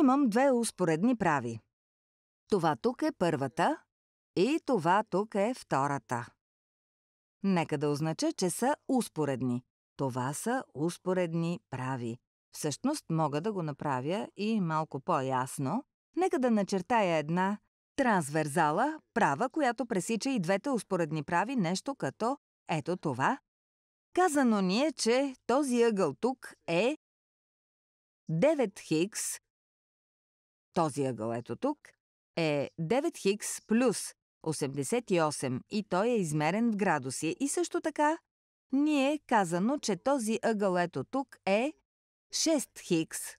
Имам две успоредни прави. Това тук е първата и това тук е втората. Нека да означа, че са успоредни. Това са успоредни прави. Всъщност мога да го направя и малко по-ясно. Нека да начертая една трансверзала, права, която пресича и двете успоредни прави, нещо като ето това. Казано ни е, че този ъгъл тук е 9 хикс този ъгъл ето тук, е 9х плюс 88 и той е измерен в градуси. И също така ни е казано, че този ъгъл ето тук е 6х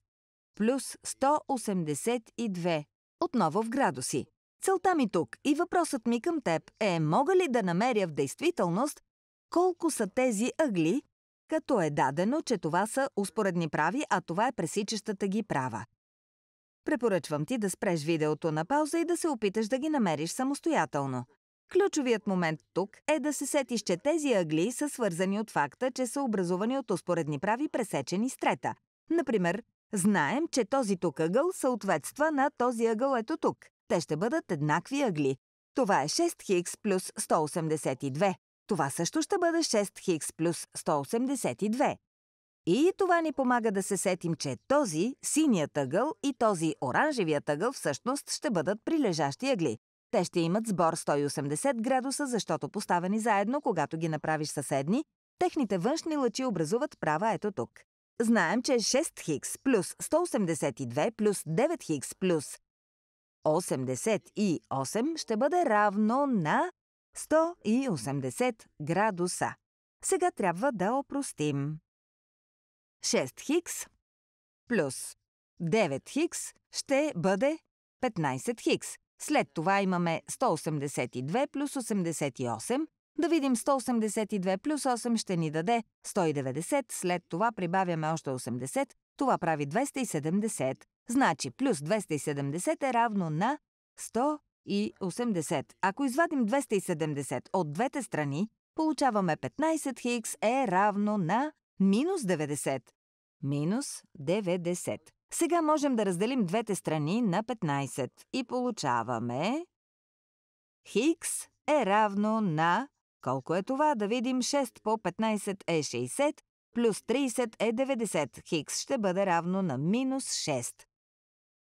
плюс 182, отново в градуси. Целта ми тук и въпросът ми към теб е мога ли да намеря в действителност колко са тези ъгли, като е дадено, че това са успоредни прави, а това е пресичащата ги права. Препоръчвам ти да спреш видеото на пауза и да се опиташ да ги намериш самостоятелно. Ключовият момент тук е да се сетиш, че тези агли са свързани от факта, че са образувани от успоредни прави пресечени с трета. Например, знаем, че този тук ъгъл съответства на този ъгъл ето тук. Те ще бъдат еднакви агли. Това е 6 хикс плюс 182. Това също ще бъде 6 хикс плюс 182. И това ни помага да се сетим, че този синият ъгъл и този оранжевият ъгъл всъщност ще бъдат прилежащи ъгли. Те ще имат сбор 180 градуса, защото поставени заедно, когато ги направиш съседни, техните външни лъчи образуват права ето тук. Знаем, че 6х плюс 182 плюс 9х плюс 88 ще бъде равно на 180 градуса. Сега трябва да опростим. 6х плюс 9х ще бъде 15х. След това имаме 182 плюс 88. Да видим 182 плюс 8 ще ни даде 190, след това прибавяме още 80, това прави 270. Значи плюс 270 е равно на 180. Ако извадим 270 от двете страни, получаваме 15 хикс е равно на минус 90 минус 90. Сега можем да разделим двете страни на 15 и получаваме... Хикс е равно на... Колко е това? Да видим 6 по 15 е 60, плюс 30 е 90. Хикс ще бъде равно на минус 6.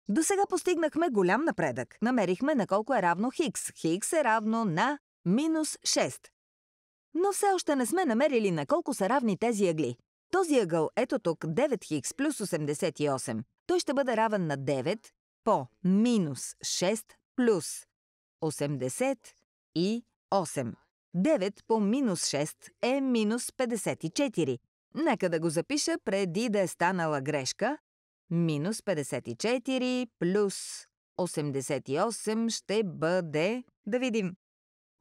До сега постигнахме голям напредък. Намерихме на колко е равно Хикс. Хикс е равно на минус 6. Но все още не сме намерили на колко са равни тези ъгли. Този ъгъл ето тук 9 хикс плюс 88. Той ще бъде равен на 9 по минус 6 плюс 80 и 8. 9 по минус 6 е минус 54. Нека да го запиша преди да е станала грешка. Минус 54 плюс 88 ще бъде... Да видим.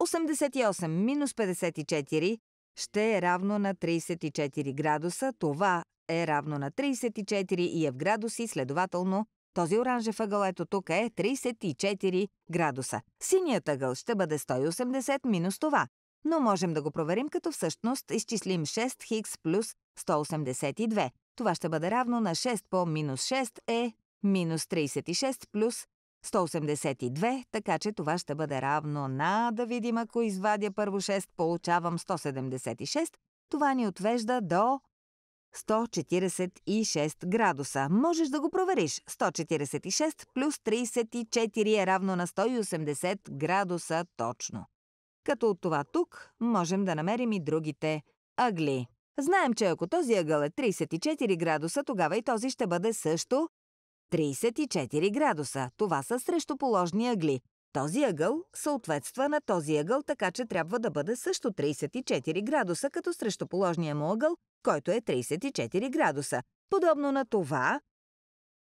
88 минус 54 ще е равно на 34 градуса. Това е равно на 34 и е в градуси, следователно този оранжев ъгъл ето тук е 34 градуса. Синият ъгъл ще бъде 180 минус това. Но можем да го проверим като всъщност изчислим 6 хикс плюс 182. Това ще бъде равно на 6 по минус 6 е минус 36 плюс 182, така че това ще бъде равно на, да видим ако извадя първо 6, получавам 176. Това ни отвежда до 146 градуса. Можеш да го провериш. 146 плюс 34 е равно на 180 градуса точно. Като от това тук можем да намерим и другите ъгли. Знаем, че ако този ъгъл е 34 градуса, тогава и този ще бъде също 34 градуса. Това са срещу положни ъгли. Този ъгъл съответства на този ъгъл, така че трябва да бъде също 34 градуса, като срещу положния му ъгъл, който е 34 градуса. Подобно на това,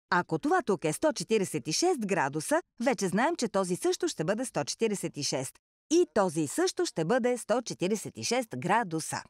ако това тук е 146 градуса, вече знаем, че този също ще бъде 146. И този също ще бъде 146 градуса.